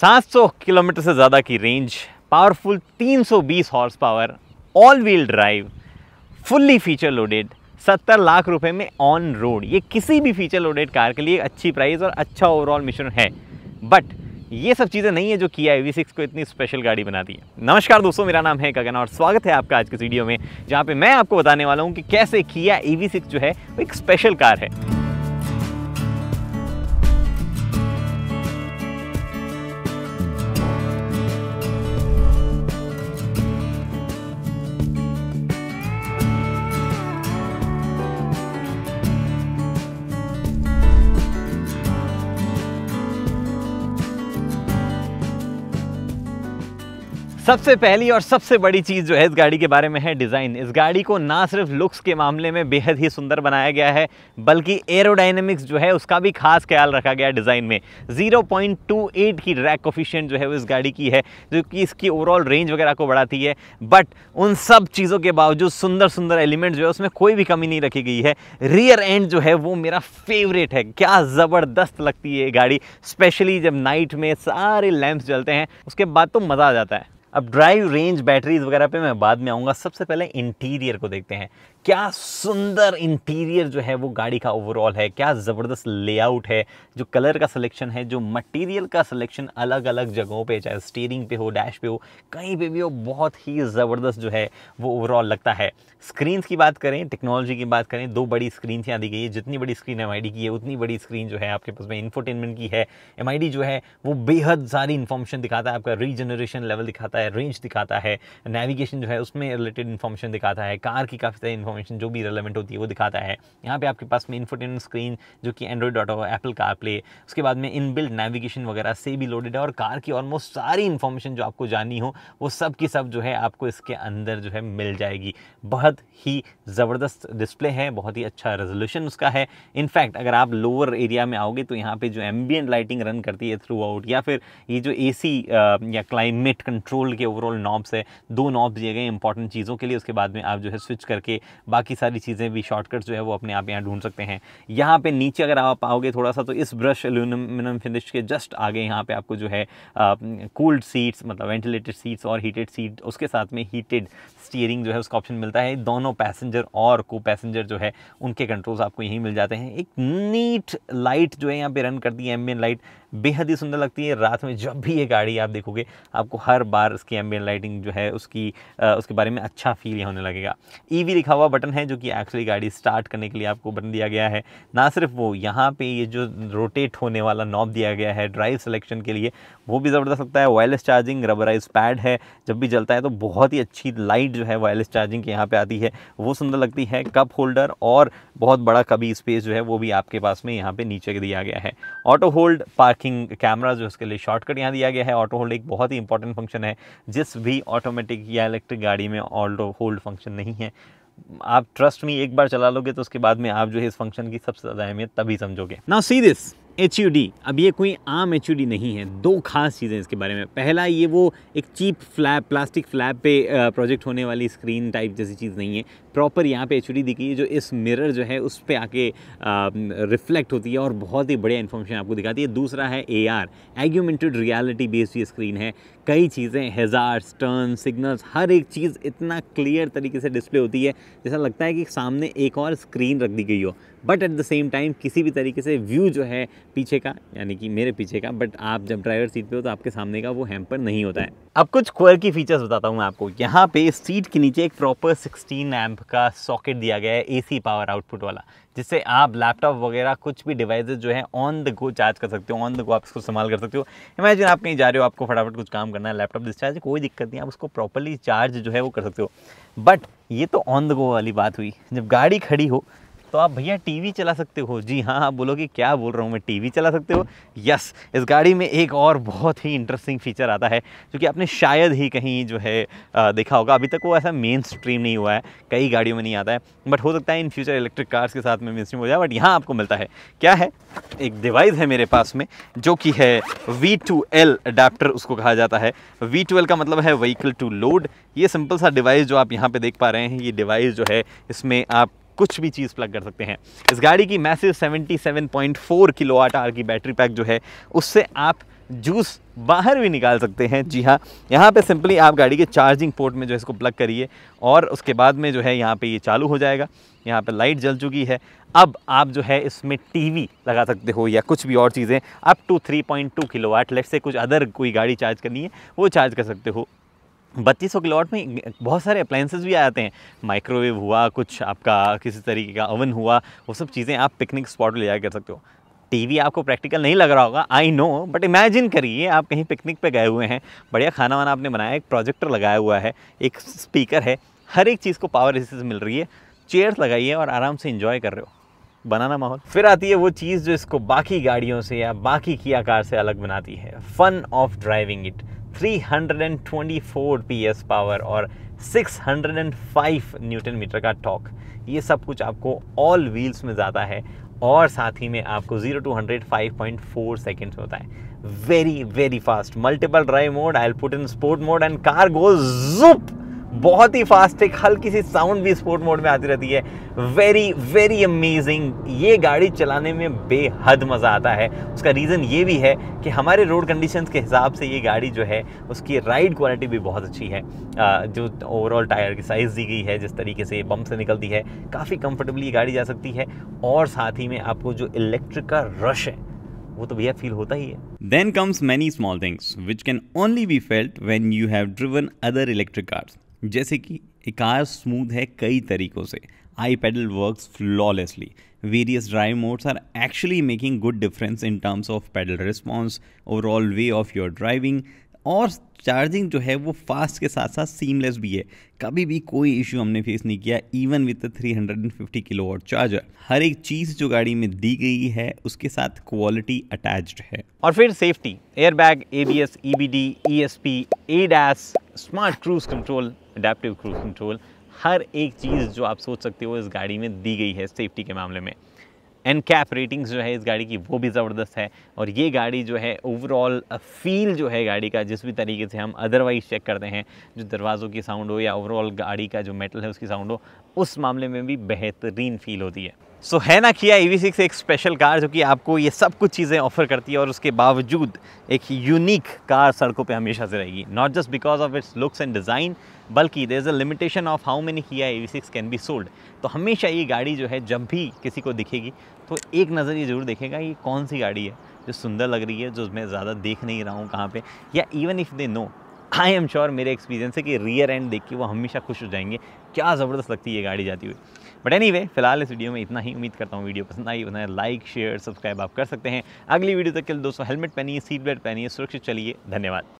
700 kilometre से ज़्यादा की range powerful 320 horse power all wheel drive fully feature loaded 70 lakh रुपए में ऑन रोड ये किसी भी फीचर लोडेड कार के लिए अच्छी प्राइस और अच्छा ओवरऑल मिशन है बट ये सब चीज़ें नहीं है जो किया है वी सिक्स को इतनी स्पेशल गाड़ी बनाती है नमस्कार दोस्तों मेरा नाम है गगन और स्वागत है आपका आज के वीडियो में जहाँ पे मैं आपको बताने वाला हूँ कि कैसे किया ई वी सिक्स जो है वो एक स्पेशल कार है सबसे पहली और सबसे बड़ी चीज़ जो है इस गाड़ी के बारे में है डिज़ाइन इस गाड़ी को ना सिर्फ लुक्स के मामले में बेहद ही सुंदर बनाया गया है बल्कि एरोडाइनमिक्स जो है उसका भी खास ख्याल रखा गया डिज़ाइन में 0.28 की रैक कोफिशियंट जो है वो इस गाड़ी की है जो कि इसकी ओवरऑल रेंज वगैरह को बढ़ाती है बट उन सब चीज़ों के बावजूद सुंदर सुंदर एलिमेंट जो है उसमें कोई भी कमी नहीं रखी गई है रियर एंड जो है वो मेरा फेवरेट है क्या ज़बरदस्त लगती है ये गाड़ी स्पेशली जब नाइट में सारे लैंप्स जलते हैं उसके बाद तो मज़ा आ जाता है अब ड्राइव रेंज बैटरीज वगैरह पे मैं बाद में आऊँगा सबसे पहले इंटीरियर को देखते हैं क्या सुंदर इंटीरियर जो है वो गाड़ी का ओवरऑल है क्या ज़बरदस्त लेआउट है जो कलर का सिलेक्शन है जो मटेरियल का सिलेक्शन अलग अलग जगहों पे चाहे स्टीयरिंग पे हो डैश पे हो कहीं पे भी हो बहुत ही ज़बरदस्त जो है वो ओवरऑल लगता है स्क्रीन की बात करें टेक्नोलॉजी की बात करें दो बड़ी स्क्रीन यहाँ दी गई है जितनी बड़ी स्क्रीन एम की है उतनी बड़ी स्क्रीन जो है आपके पास में इन्फोटेनमेंट की है एम जो है वो बेहद सारी इन्फॉर्मेशन दिखाता है आपका रीजनरेशन लेवल दिखाता है रेंज दिखाता है नेविगेशन जो है उसमें रिलेटेड इन्फॉर्मेशन दिखाता है कार की काफ़ी सारी इन्फॉर्मेशन जो भी रेलिवेंट होती है वो दिखाता है यहाँ पे आपके पास में इन्फोटेनमेंट स्क्रीन जो कि Android dot Apple car play उसके बाद में इनबिल्ड नेविगेशन वगैरह से भी लोडेड है और कार की ऑलमोस्ट सारी इन्फॉर्मेशन जो आपको जाननी हो वो सब की सब जो है आपको इसके अंदर जो है मिल जाएगी बहुत ही ज़बरदस्त डिस्प्ले है बहुत ही अच्छा रेजोल्यूशन उसका है इनफैक्ट अगर आप लोअर एरिया में आओगे तो यहाँ पर जो एम्बियंट लाइटिंग रन करती है थ्रू आउट या फिर ये जो ए या क्लाइमेट कंट्रोल के ओवरऑल नॉब्स है दो नॉब्स दिए गए इंपॉर्टेंट चीज़ों के लिए उसके बाद में आप जो है स्विच करके बाकी सारी चीज़ें भी शॉर्टकट जो है वो अपने आप यहाँ ढूंढ सकते हैं यहाँ पे नीचे अगर आप आओगे थोड़ा सा तो इस ब्रश एल्यूमिनियम फिनिश के जस्ट आगे यहाँ पे आपको जो है कूल्ड सीट्स मतलब वेंटिलेटेड सीट्स और हीटेड सीट उसके साथ में हीटेड स्टीयरिंग जो है उसका ऑप्शन मिलता है दोनों पैसेंजर और को पैसेंजर जो है उनके कंट्रोल्स आपको यहीं मिल जाते हैं एक नीट लाइट जो है यहाँ पे रन करती है एम लाइट बेहद ही सुंदर लगती है रात में जब भी ये गाड़ी आप देखोगे आपको हर बार उसकी एम्बियन लाइटिंग जो है उसकी आ, उसके बारे में अच्छा फील होने लगेगा ई e लिखा हुआ बटन है जो कि एक्चुअली गाड़ी स्टार्ट करने के लिए आपको बटन दिया गया है ना सिर्फ वो यहाँ पर ये जो रोटेट होने वाला नॉब दिया गया है ड्राइव सेलेक्शन के लिए वो भी ज़बरदस्त लगता है वायरलेस चार्जिंग रबराइज पैड है जब भी जलता है तो बहुत ही अच्छी लाइट जो है वायरलेस चार्जिंग के यहाँ पर आती है वो सुंदर लगती है कप होल्डर और बहुत बड़ा कभी स्पेस जो है वो भी आपके पास में यहाँ पर नीचे दिया गया है auto hold park tracking camera जो उसके लिए शॉर्टकट यहाँ दिया गया है ऑटो होल्ड एक बहुत ही इंपॉर्टेंट फंक्शन है जिस भी ऑटोमेटिक या इलेक्ट्रिक गाड़ी में ऑटो होल्ड फंक्शन नहीं है आप ट्रस्ट में एक बार चला लोगे तो उसके बाद में आप जो है इस फंक्शन की सबसे ज़्यादा अहमियत तभी समझोगे नाउ सी दिस एच अब ये कोई आम एच नहीं है दो खास चीज़ें इसके बारे में पहला ये वो एक चीप फ्लैप प्लास्टिक फ्लैप पे प्रोजेक्ट होने वाली स्क्रीन टाइप जैसी चीज़ नहीं है प्रॉपर यहाँ पे एच डी है जो इस मिरर जो है उस पर आके रिफ्लेक्ट होती है और बहुत ही बढ़िया इन्फॉर्मेशन आपको दिखाती है दूसरा है A R augmented reality based ये स्क्रीन है कई चीज़ें हेजार्स टर्न सिग्नल्स हर एक चीज़ इतना क्लियर तरीके से डिस्प्ले होती है जैसा लगता है कि सामने एक और स्क्रीन रख दी गई हो but at the same time किसी भी तरीके से व्यू जो है पीछे का यानी कि मेरे पीछे का बट आप जब ड्राइवर सीट पे हो तो आपके सामने का वो हैम्पर नहीं होता है अब कुछ क्वर की फीचर्स बताता हूँ मैं आपको यहाँ पे सीट के नीचे एक प्रॉपर 16 एम्प का सॉकेट दिया गया है एसी पावर आउटपुट वाला जिससे आप लैपटॉप वगैरह कुछ भी डिवाइस जो है ऑन द गो चार्ज कर सकते हो ऑन द गो आप इसको इस्तेमाल कर सकते हो इमेजिन आप कहीं जा रहे हो आपको फटाफट कुछ काम करना है लैपटॉप डिस्चार्ज कोई दिक्कत नहीं आप उसको प्रॉपरली चार्ज जो है वो कर सकते हो बट ये तो ऑन द गो वाली बात हुई जब गाड़ी खड़ी हो तो आप भैया टीवी चला सकते हो जी हाँ आप बोलोगे क्या बोल रहा हूँ मैं टीवी चला सकते हो यस इस गाड़ी में एक और बहुत ही इंटरेस्टिंग फीचर आता है जो कि आपने शायद ही कहीं जो है देखा होगा अभी तक वो ऐसा मेन स्ट्रीम नहीं हुआ है कई गाड़ियों में नहीं आता है बट हो सकता है इन फ्यूचर इलेक्ट्रिक कार्स के साथ में मेन स्ट्रीम हो जाए बट यहाँ आपको मिलता है क्या है एक डिवाइस है मेरे पास में जो कि है वी टू एल अडाप्टर उसको कहा जाता है वी टू एल का मतलब है व्हीकल टू लोड ये सिंपल सा डिवाइस जो आप यहाँ पे देख पा रहे हैं ये डिवाइस जो है इसमें आप कुछ भी चीज़ प्लग कर सकते हैं इस गाड़ी की मैसिव 77.4 आट आर की बैटरी पैक जो है उससे आप जूस बाहर भी निकाल सकते हैं जी हाँ यहाँ पे सिंपली आप गाड़ी के चार्जिंग पोर्ट में जो है इसको प्लग करिए और उसके बाद में जो है यहाँ पे ये यह चालू हो जाएगा यहाँ पे लाइट जल चुकी है अब आप जो है इसमें टीवी लगा सकते हो या कुछ भी और चीज़ें अप टू 3.2 किलोवाट लेट से कुछ अदर कोई गाड़ी चार्ज करनी है वो चार्ज कर सकते हो बत्तीस सौ किलोवाट में बहुत सारे अप्लाइंसेज भी आते हैं माइक्रोवेव हुआ कुछ आपका किसी तरीके का ओवन हुआ वो सब चीज़ें आप पिकनिक स्पॉट ले जाया कर सकते हो टीवी आपको प्रैक्टिकल नहीं लग रहा होगा आई नो बट इमेजिन करिए आप कहीं पिकनिक पे गए हुए हैं बढ़िया खाना वाना आपने बनाया एक प्रोजेक्टर लगाया हुआ है एक स्पीकर है हर एक चीज़ को पावर इसी से मिल रही है चेयर्स लगाइए और आराम से इंजॉय कर रहे हो बनाना माहौल फिर आती है वो चीज़ जो इसको बाकी गाड़ियों से या बाकी किया कार से अलग बनाती है fun of driving it 324 PS power और 605 न्यूटन मीटर का टॉक ये सब कुछ आपको ऑल व्हील्स में ज़्यादा है और साथ ही में आपको 0 टू 100 5.4 सेकेंड्स में होता है very very fast multiple drive mode I put in sport mode and car goes जुप बहुत ही फास्ट एक हल्की सी साउंड भी स्पोर्ट मोड में आती रहती है वेरी वेरी अमेजिंग ये गाड़ी चलाने में बेहद मज़ा आता है उसका रीज़न ये भी है कि हमारे रोड कंडीशन के हिसाब से ये गाड़ी जो है उसकी राइड क्वालिटी भी बहुत अच्छी है जो ओवरऑल टायर की साइज़ दी गई है जिस तरीके से बम से निकलती है काफ़ी कम्फर्टेबली गाड़ी जा सकती है और साथ ही में आपको जो इलेक्ट्रिक का रश है वो तो भैया फील होता ही है then comes many small things which can only be felt when you have driven other electric cars जैसे कि इकार स्मूथ है कई तरीकों से I pedal work flawlessly various drive modes are actually making good difference in terms of pedal response overall way of your driving और charging जो है वो फास्ट के साथ साथ सीमलेस भी है कभी भी कोई इशू हमने फेस नहीं किया even with three hundred and fifty kilo और चार्जर हर एक चीज़ जो गाड़ी में दी गई है उसके साथ क्वालिटी अटैच्ड है और फिर safety air bag A B S E B D E S P ADAS smart cruise control adaptive cruise control हर एक चीज़ जो आप सोच सकते हो इस गाड़ी में दी गई है सेफ्टी के मामले में एंड कैप रेटिंग्स जो है इस गाड़ी की वो भी ज़बरदस्त है और ये गाड़ी जो है ओवरऑल फील जो है गाड़ी का जिस भी तरीके से हम अदरवाइज चेक करते हैं जो दरवाज़ों की साउंड हो या ओवरऑल गाड़ी का जो मेटल है उसकी साउंड हो उस मामले में भी बेहतरीन फील होती है सो so, है ना किया ई सिक्स एक स्पेशल कार जो कि आपको ये सब कुछ चीज़ें ऑफर करती है और उसके बावजूद एक यूनिक कार सड़कों पे हमेशा से रहेगी not just because of its looks and design बल्कि there is a limitation of how many Kia E six can be sold तो हमेशा ये गाड़ी जो है जब भी किसी को दिखेगी तो एक नज़र ये ज़रूर देखेगा ये कौन सी गाड़ी है जो सुंदर लग रही है जो मैं ज़्यादा देख नहीं रहा हूँ कहाँ पर या even if they know I am sure मेरे एक्सपीरियंस है कि रियर एंड देख के वो हमेशा खुश हो जाएंगे क्या ज़बरदस्त लगती है ये गाड़ी जाती हुई बट एनी anyway, फिलहाल इस वीडियो में इतना ही उम्मीद करता हूँ वीडियो पसंद आई उन्हें लाइक शेयर सब्सक्राइब आप कर सकते हैं अगली वीडियो तक के लिए दोस्तों हेलमेट पहनिए सीट बेल्ट पहनिए सुरक्षित चलिए धन्यवाद